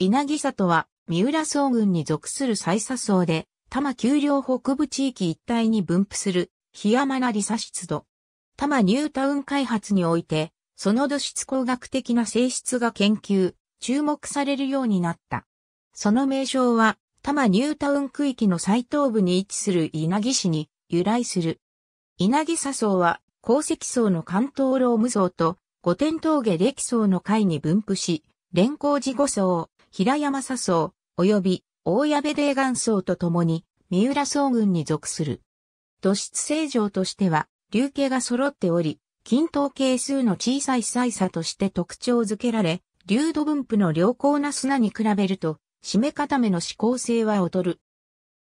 稲城里は、三浦総群に属する最佐層で、多摩丘陵北部地域一帯に分布する、檜山なり砂湿度。多摩ニュータウン開発において、その土質工学的な性質が研究、注目されるようになった。その名称は、多摩ニュータウン区域の最東部に位置する稲城市に由来する。稲城砂層は、鉱石層の関東ローム層と、御殿峠歴層の階に分布し、連鉱寺五層、平山笹荘、及び大矢部霊岩荘と共に、三浦総軍に属する。土質正常としては、流形が揃っており、均等係数の小さい災差として特徴づけられ、流度分布の良好な砂に比べると、締め固めの指向性は劣る。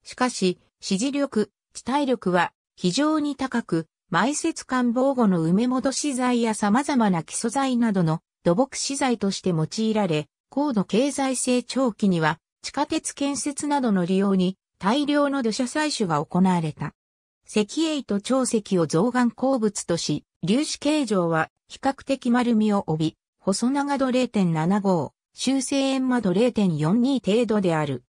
しかし、支持力、地体力は非常に高く、埋設管防護の埋め戻し材や様々な基礎材などの土木資材として用いられ、高度経済成長期には地下鉄建設などの利用に大量の土砂採取が行われた。石英と長石を造岩鉱物とし、粒子形状は比較的丸みを帯び、細長度0.75、修正円窓0.42程度である。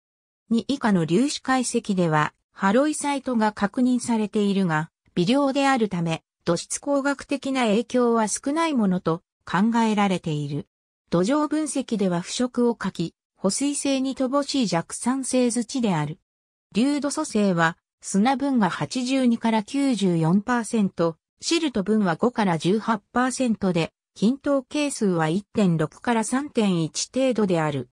2以下の粒子解析では、ハロイサイトが確認されているが、微量であるため、土質工学的な影響は少ないものと考えられている。土壌分析では腐食を欠き、保水性に乏しい弱酸性土である。流土素性は砂分が82から94%、シルト分は5から18%で、均等係数は1.6から3.1程度である。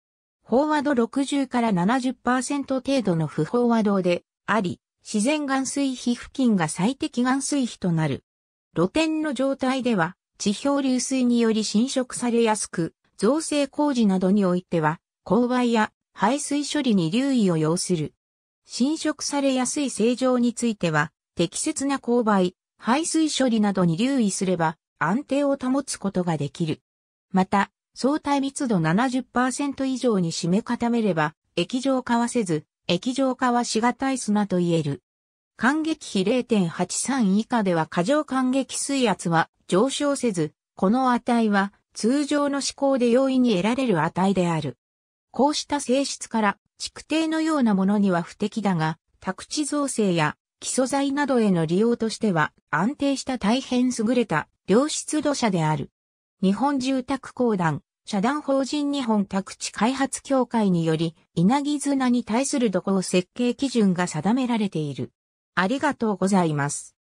飽和度60から70%程度の不飽和度であり、自然岩水比付近が最適岩水比となる。露天の状態では、地表流水により侵食されやすく、造成工事などにおいては、勾配や排水処理に留意を要する。侵食されやすい正常については、適切な勾配、排水処理などに留意すれば、安定を保つことができる。また、相対密度70%以上に締め固めれば、液状化はせず、液状化はしがたい砂と言える。感激比0.83以下では過剰感激水圧は上昇せず、この値は通常の思考で容易に得られる値である。こうした性質から、築堤のようなものには不適だが、宅地造成や基礎材などへの利用としては安定した大変優れた良質土砂である。日本住宅公団、社団法人日本宅地開発協会により、稲城砂に対する土工設計基準が定められている。ありがとうございます。